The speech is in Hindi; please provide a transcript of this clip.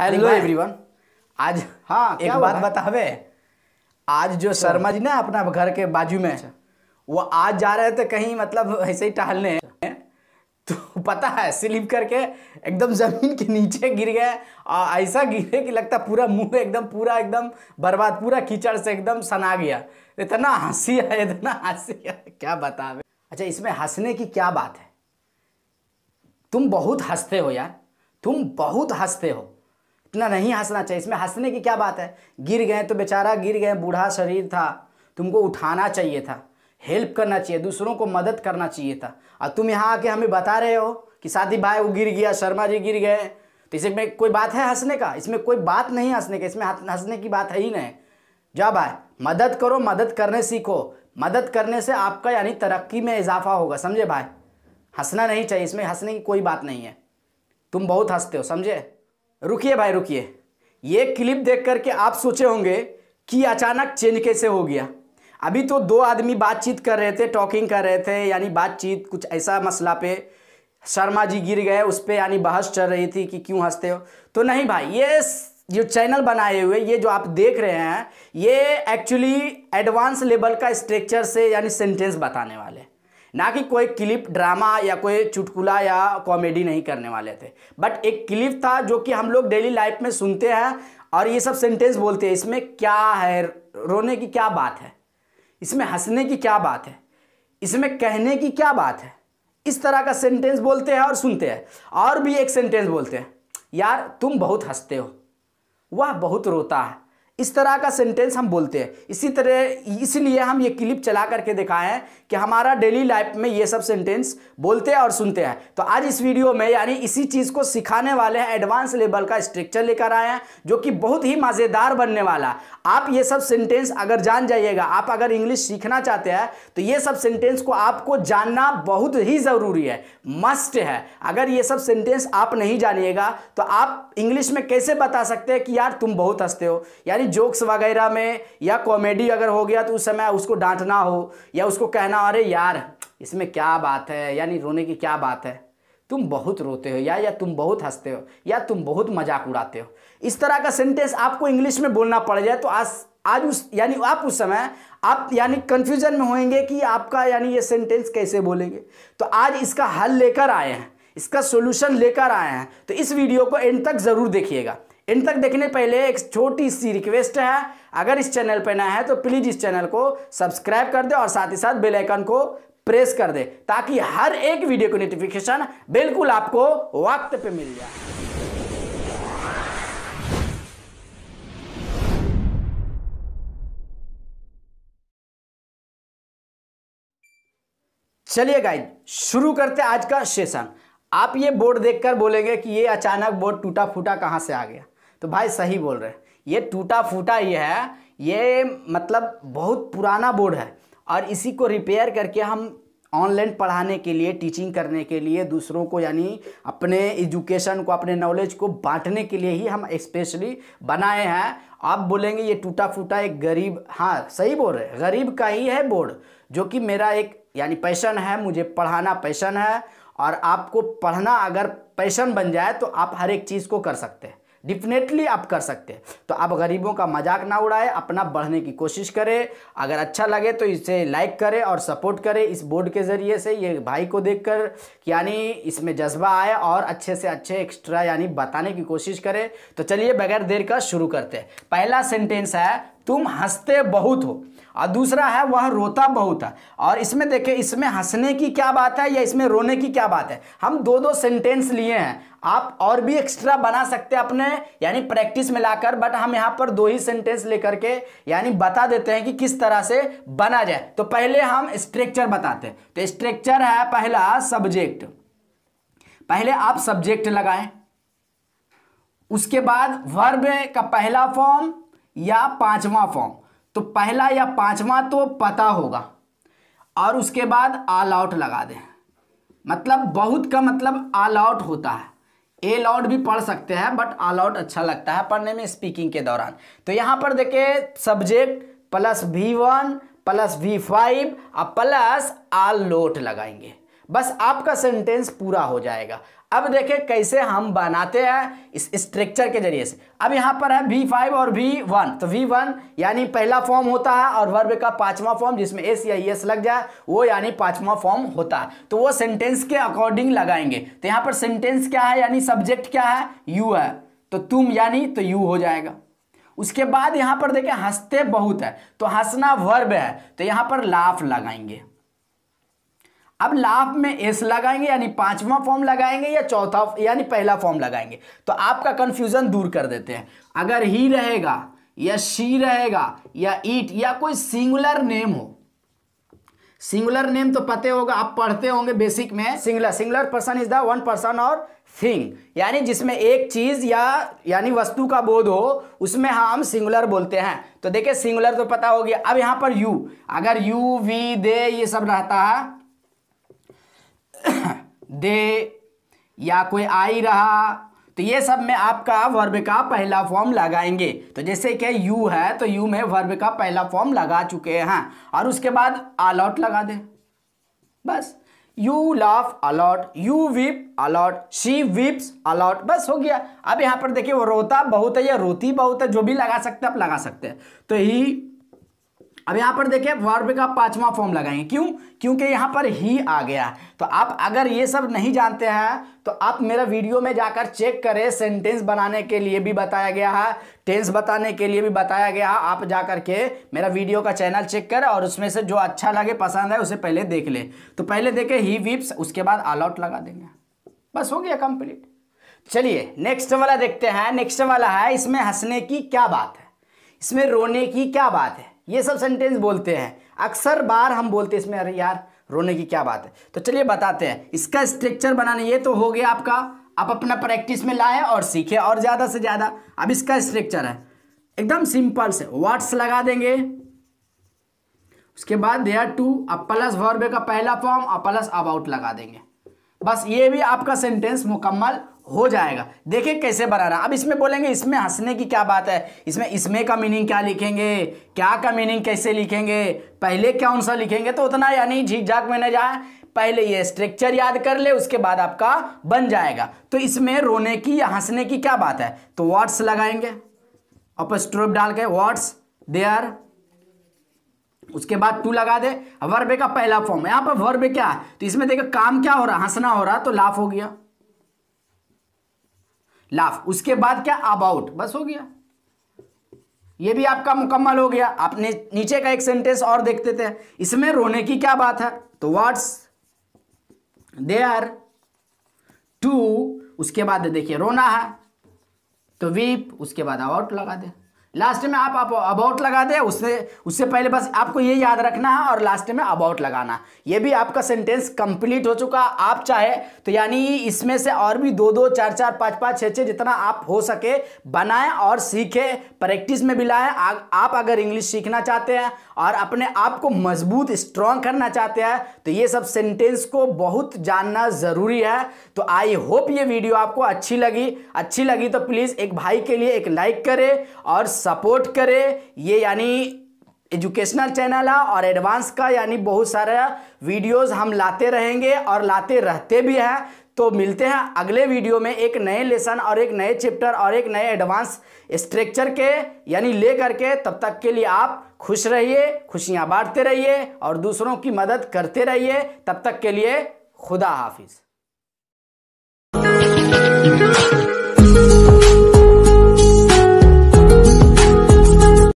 हेलो एवरीवन आज हाँ एक बात बतावे आज जो शर्मा जी ना अपना घर के बाजू में अच्छा। वो आज जा रहे थे कहीं मतलब ऐसे ही टहलने अच्छा। तो पता है स्लिप करके एकदम जमीन के नीचे गिर गए और ऐसा गिरे कि लगता पूरा मुंह एकदम पूरा एकदम बर्बाद पूरा कीचड़ से एकदम सना गया इतना हंसी है इतना हंसी है क्या बतावे अच्छा इसमें हंसने की क्या बात है तुम बहुत हंसते हो यार तुम बहुत हंसते हो इतना नहीं हंसना चाहिए इसमें हंसने की क्या बात है गिर गए तो बेचारा गिर गए बूढ़ा शरीर था तुमको उठाना चाहिए था हेल्प करना चाहिए दूसरों को मदद करना चाहिए था और तुम यहाँ आके हमें बता रहे हो कि साथी भाई वो गिर गया शर्मा जी गिर गए तो इसमें कोई बात है हंसने का इसमें कोई बात नहीं हंसने का इसमें हंसने की बात है ही नहीं जा भाई मदद करो मदद करने सीखो मदद करने से आपका यानी तरक्की में इजाफा होगा समझे भाई हंसना नहीं चाहिए इसमें हंसने की कोई बात नहीं है तुम बहुत हंसते हो समझे रुकिए भाई रुकिए ये क्लिप देख करके आप सोचे होंगे कि अचानक चेंज कैसे हो गया अभी तो दो आदमी बातचीत कर रहे थे टॉकिंग कर रहे थे यानी बातचीत कुछ ऐसा मसला पे शर्मा जी गिर गए उस पर यानी बहस चल रही थी कि क्यों हंसते हो तो नहीं भाई ये जो चैनल बनाए हुए ये जो आप देख रहे हैं ये एक्चुअली एडवांस लेवल का स्ट्रक्चर से यानी सेंटेंस बताने वाले ना कि कोई क्लिप ड्रामा या कोई चुटकुला या कॉमेडी नहीं करने वाले थे बट एक क्लिप था जो कि हम लोग डेली लाइफ में सुनते हैं और ये सब सेंटेंस बोलते हैं इसमें क्या है रोने की क्या बात है इसमें हंसने की क्या बात है इसमें कहने की क्या बात है इस तरह का सेंटेंस बोलते हैं और सुनते हैं और भी एक सेंटेंस बोलते हैं यार तुम बहुत हंसते हो वह बहुत रोता है इस तरह का सेंटेंस हम बोलते हैं इसी तरह इसलिए हम ये क्लिप चला करके दिखाए हैं कि हमारा डेली लाइफ में ये सब सेंटेंस बोलते हैं और सुनते हैं तो आज इस वीडियो में यानी इसी चीज़ को सिखाने वाले हैं एडवांस लेवल का स्ट्रक्चर लेकर आए हैं जो कि बहुत ही मज़ेदार बनने वाला आप ये सब सेंटेंस अगर जान जाइएगा आप अगर इंग्लिश सीखना चाहते हैं तो ये सब सेंटेंस को आपको जानना बहुत ही ज़रूरी है मस्ट है अगर ये सब सेंटेंस आप नहीं जानिएगा तो आप इंग्लिश में कैसे बता सकते हैं कि यार तुम बहुत हंसते हो यानी जोक्स वगैरह में या कॉमेडी अगर हो गया तो उस समय उसको डांटना हो या उसको कहना अरे यार इसमें क्या बात है यानी रोने की क्या बात है तुम बहुत रोते हो या या तुम बहुत हंसते हो या तुम बहुत मजाक उड़ाते हो इस तरह का सेंटेंस आपको इंग्लिश में बोलना पड़ जाए तो आज आज उस यानी आप उस समय आप यानी कन्फ्यूजन में होंगे कि आपका यानी ये सेंटेंस कैसे बोलेंगे तो आज इसका हल लेकर आए हैं इसका सोल्यूशन लेकर आए हैं तो इस वीडियो को एंड तक ज़रूर देखिएगा इन तक देखने पहले एक छोटी सी रिक्वेस्ट है अगर इस चैनल पर नया है तो प्लीज़ इस चैनल को सब्सक्राइब कर दे और साथ ही साथ बेल आइकन को प्रेस कर दे ताकि हर एक वीडियो की नोटिफिकेशन बिल्कुल आपको वक्त पे मिल जाए चलिए गाइज शुरू करते आज का सेशन आप ये बोर्ड देखकर बोलेंगे कि ये अचानक बोर्ड टूटा फूटा कहां से आ गया तो भाई सही बोल रहे हैं ये टूटा फूटा ये है ये मतलब बहुत पुराना बोर्ड है और इसी को रिपेयर करके हम ऑनलाइन पढ़ाने के लिए टीचिंग करने के लिए दूसरों को यानी अपने एजुकेशन को अपने नॉलेज को बांटने के लिए ही हम स्पेशली बनाए हैं आप बोलेंगे ये टूटा फूटा एक गरीब हाँ सही बोल रहे हैं गरीब का ही है बोर्ड जो कि मेरा एक यानी पैशन है मुझे पढ़ाना पैशन है और आपको पढ़ना अगर पैशन बन जाए तो आप हर एक चीज़ को कर सकते हैं डिफिनेटली आप कर सकते हैं तो आप गरीबों का मजाक ना उड़ाए अपना बढ़ने की कोशिश करें अगर अच्छा लगे तो इसे लाइक करें और सपोर्ट करें इस बोर्ड के ज़रिए से ये भाई को देख कर यानी इसमें जज्बा आए और अच्छे से अच्छे एक्स्ट्रा यानी बताने की कोशिश करें तो चलिए बगैर देर का शुरू करते हैं पहला सेंटेंस है तुम हंसते बहुत हो और दूसरा है वह रोता बहुत है और इसमें देखें इसमें हंसने की क्या बात है या इसमें रोने की क्या बात है हम दो दो सेंटेंस लिए हैं आप और भी एक्स्ट्रा बना सकते हैं अपने यानी प्रैक्टिस में लाकर बट हम यहाँ पर दो ही सेंटेंस लेकर के यानी बता देते हैं कि किस तरह से बना जाए तो पहले हम स्ट्रक्चर बताते हैं तो स्ट्रक्चर है पहला सब्जेक्ट पहले आप सब्जेक्ट लगाएं उसके बाद वर्ब का पहला फॉर्म या पांचवा फॉर्म तो पहला या पांचवा तो पता होगा और उसके बाद ऑल आउट लगा दें मतलब बहुत का मतलब आल आउट होता है ए लाउट भी पढ़ सकते हैं बट आल आउट अच्छा लगता है पढ़ने में स्पीकिंग के दौरान तो यहाँ पर देखिए subject plus V one plus V five और प्लस आल लोट लगाएंगे बस आपका सेंटेंस पूरा हो जाएगा अब देखें कैसे हम बनाते हैं इस स्ट्रक्चर के जरिए से अब यहाँ पर है वी फाइव और वी वन तो वी वन यानी पहला फॉर्म होता है और वर्ब का पांचवा फॉर्म जिसमें एस या एस लग जाए वो यानी पांचवा फॉर्म होता है तो वो सेंटेंस के अकॉर्डिंग लगाएंगे तो यहाँ पर सेंटेंस क्या है यानी सब्जेक्ट क्या है यू है तो तुम यानी तो यू हो जाएगा उसके बाद यहाँ पर देखें हंसते बहुत है तो हंसना वर्ब है तो यहाँ पर लाफ लगाएंगे अब लाभ में एस लगाएंगे यानी पांचवा फॉर्म लगाएंगे या चौथा यानी पहला फॉर्म लगाएंगे तो आपका कंफ्यूजन दूर कर देते हैं अगर ही रहेगा या शी रहेगा या ईट या कोई सिंगुलर नेम हो सिंगुलर नेम तो पते होगा आप पढ़ते होंगे बेसिक में singular singular person is the one person or thing यानी जिसमें एक चीज या यानी वस्तु का बोध हो उसमें हम सिंगुलर बोलते हैं तो देखिये सिंगुलर तो पता हो गया अब यहां पर यू अगर यू वी दे ये सब रहता है दे या कोई आई रहा तो ये सब में आपका वर्ब का पहला फॉर्म लगाएंगे तो जैसे कि यू है तो यू में वर्ब का पहला फॉर्म लगा चुके हैं और उसके बाद अलॉट लगा दे बस you laugh a lot you weep a lot she weeps a lot बस हो गया अब यहाँ पर देखिए वो रोता बहुत है या रोती बहुत है जो भी लगा सकते हैं आप लगा सकते हैं तो ही अब यहाँ पर देखे वर्ब का पांचवा फॉर्म लगाएंगे क्यों क्योंकि यहाँ पर ही आ गया तो आप अगर ये सब नहीं जानते हैं तो आप मेरा वीडियो में जाकर चेक करें सेंटेंस बनाने के लिए भी बताया गया है टेंस बताने के लिए भी बताया गया है आप जाकर के मेरा वीडियो का चैनल चेक करें और उसमें से जो अच्छा लगे पसंद है उसे पहले देख ले तो पहले देखे ही विप्स उसके बाद अलॉट लगा देंगे बस हो गया कंप्लीट चलिए नेक्स्ट वाला देखते हैं नेक्स्ट वाला है इसमें हंसने की क्या बात है इसमें रोने की क्या बात है ये सब सेंटेंस बोलते हैं अक्सर बार हम बोलते हैं इसमें अरे यार रोने की क्या बात है तो चलिए बताते हैं इसका स्ट्रक्चर बनाना ये तो हो गया आपका आप अपना प्रैक्टिस में लाए और सीखे और ज़्यादा से ज़्यादा अब इसका स्ट्रक्चर है एकदम सिंपल से वर्ड्स लगा देंगे उसके बाद दे आर टू अब प्लस वर्ब का पहला फॉर्म और प्लस अबाउट लगा देंगे बस ये भी आपका सेंटेंस मुकम्मल हो जाएगा देखिए कैसे बना रहा अब इसमें बोलेंगे इसमें हंसने की क्या बात है इसमें इसमें का मीनिंग क्या लिखेंगे क्या का मीनिंग कैसे लिखेंगे पहले कौन सा लिखेंगे तो उतना यानी झीक झाक में न जाए पहले ये स्ट्रक्चर याद कर ले उसके बाद आपका बन जाएगा तो इसमें रोने की या हंसने की क्या बात है तो वर्ड्स लगाएंगे अपस्ट्रोप डाल के वर्ड्स देयर उसके बाद टू लगा दे वर्बे का पहला फॉर्म यहां पर वर्बे क्या है तो इसमें देखो काम क्या हो रहा हंसना हो रहा तो लाफ हो गया लाफ उसके बाद क्या अबाउट बस हो गया ये भी आपका मुकम्मल हो गया आपने नीचे का एक सेंटेंस और देखते थे इसमें रोने की क्या बात है तो वाट्स दे आर टू उसके बाद देखिए रोना है तो वीप उसके बाद आउट लगा दे लास्ट में आप, आप अबाउट लगा दें उससे उससे पहले बस आपको ये याद रखना है और लास्ट में अबाउट लगाना ये भी आपका सेंटेंस कंप्लीट हो चुका आप चाहे तो यानी इसमें से और भी दो दो चार चार पाँच पाँच छः छः जितना आप हो सके बनाएं और सीखें प्रैक्टिस में भी लाएँ आप अगर इंग्लिश सीखना चाहते हैं और अपने आप को मजबूत स्ट्रांग करना चाहते हैं तो ये सब सेंटेंस को बहुत जानना ज़रूरी है तो आई होप ये वीडियो आपको अच्छी लगी अच्छी लगी तो प्लीज़ एक भाई के लिए एक लाइक करें और सपोर्ट करे ये यानी एजुकेशनल चैनल है और एडवांस का यानी बहुत सारा वीडियोस हम लाते रहेंगे और लाते रहते भी हैं तो मिलते हैं अगले वीडियो में एक नए लेसन और एक नए चैप्टर और एक नए एडवांस स्ट्रक्चर के यानी ले करके तब तक के लिए आप खुश रहिए खुशियाँ बांटते रहिए और दूसरों की मदद करते रहिए तब तक के लिए खुदा हाफिज़